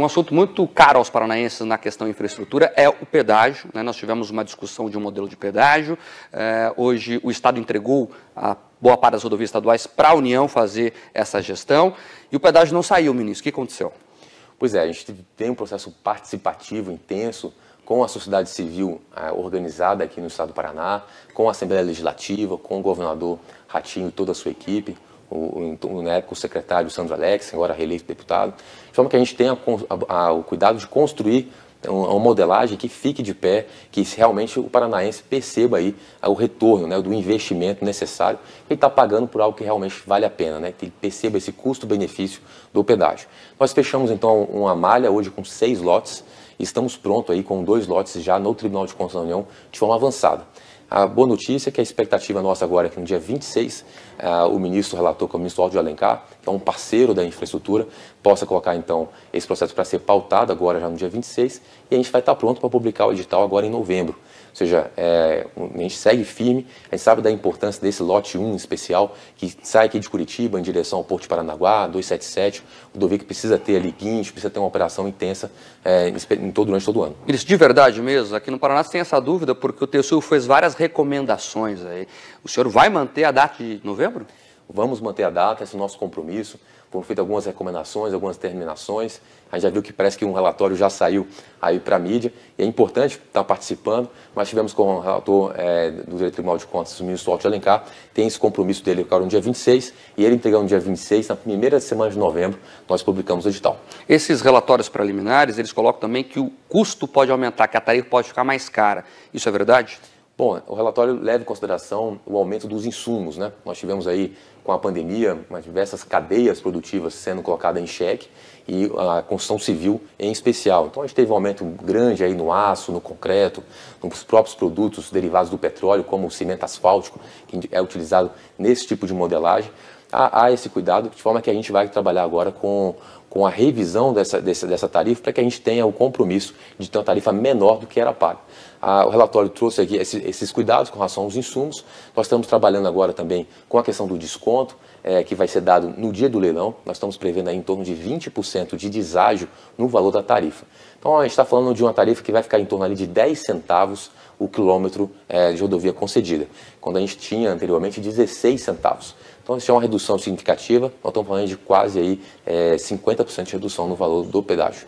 um assunto muito caro aos paranaenses na questão infraestrutura é o pedágio. Né? Nós tivemos uma discussão de um modelo de pedágio. É, hoje o Estado entregou a boa parte das rodovias estaduais para a União fazer essa gestão e o pedágio não saiu, ministro. O que aconteceu? Pois é, a gente tem um processo participativo intenso com a sociedade civil é, organizada aqui no estado do Paraná, com a Assembleia Legislativa, com o governador Ratinho e toda a sua equipe o, o, na né, época o secretário Sandro Alex, agora reeleito deputado, de forma que a gente tenha a, a, o cuidado de construir né, uma modelagem que fique de pé, que realmente o paranaense perceba aí ah, o retorno né, do investimento necessário, ele está pagando por algo que realmente vale a pena, né, que ele perceba esse custo-benefício do pedágio. Nós fechamos então uma malha hoje com seis lotes, estamos prontos aí com dois lotes já no Tribunal de Contas da União de forma avançada. A boa notícia é que a expectativa nossa agora é que no dia 26 uh, eh, o ministro relator, com é o ministro Aldo Alencar, que é um parceiro da infraestrutura, possa colocar então esse processo para ser pautado agora já no dia 26 e a gente vai estar pronto para publicar o edital agora em novembro. Ou seja, é, a gente segue firme, a gente sabe da importância desse lote 1 especial que sai aqui de Curitiba em direção ao Porto de Paranaguá, 277, o Dovic precisa ter ali guincho, precisa ter uma operação intensa é, em todo, durante todo o ano. Isso de verdade mesmo, aqui no Paraná você tem essa dúvida porque o TSU fez várias recomendações aí. O senhor vai manter a data de novembro? Vamos manter a data, esse é o nosso compromisso. Foram feitas algumas recomendações, algumas terminações. A gente já viu que parece que um relatório já saiu aí para a mídia. E é importante estar tá participando. Mas tivemos com o relator é, do Direito Tribunal de Contas, o ministro Walter Alencar, tem esse compromisso dele para no dia 26 e ele entregar no dia 26, na primeira semana de novembro, nós publicamos o edital. Esses relatórios preliminares, eles colocam também que o custo pode aumentar, que a tarifa pode ficar mais cara. Isso é verdade? Bom, o relatório leva em consideração o aumento dos insumos, né? Nós tivemos aí com a pandemia diversas cadeias produtivas sendo colocadas em xeque e a construção civil em especial. Então a gente teve um aumento grande aí no aço, no concreto, nos próprios produtos derivados do petróleo, como o cimento asfáltico, que é utilizado nesse tipo de modelagem. Há, há esse cuidado, de forma que a gente vai trabalhar agora com com a revisão dessa, dessa, dessa tarifa para que a gente tenha o compromisso de ter uma tarifa menor do que era paga. Ah, o relatório trouxe aqui esses, esses cuidados com relação aos insumos. Nós estamos trabalhando agora também com a questão do desconto, é, que vai ser dado no dia do leilão. Nós estamos prevendo aí em torno de 20% de deságio no valor da tarifa. Então a gente está falando de uma tarifa que vai ficar em torno ali de 10 centavos o quilômetro é, de rodovia concedida, quando a gente tinha anteriormente 16 centavos. Então, isso é uma redução significativa, nós estamos falando de quase aí, é, 50% de redução no valor do pedágio.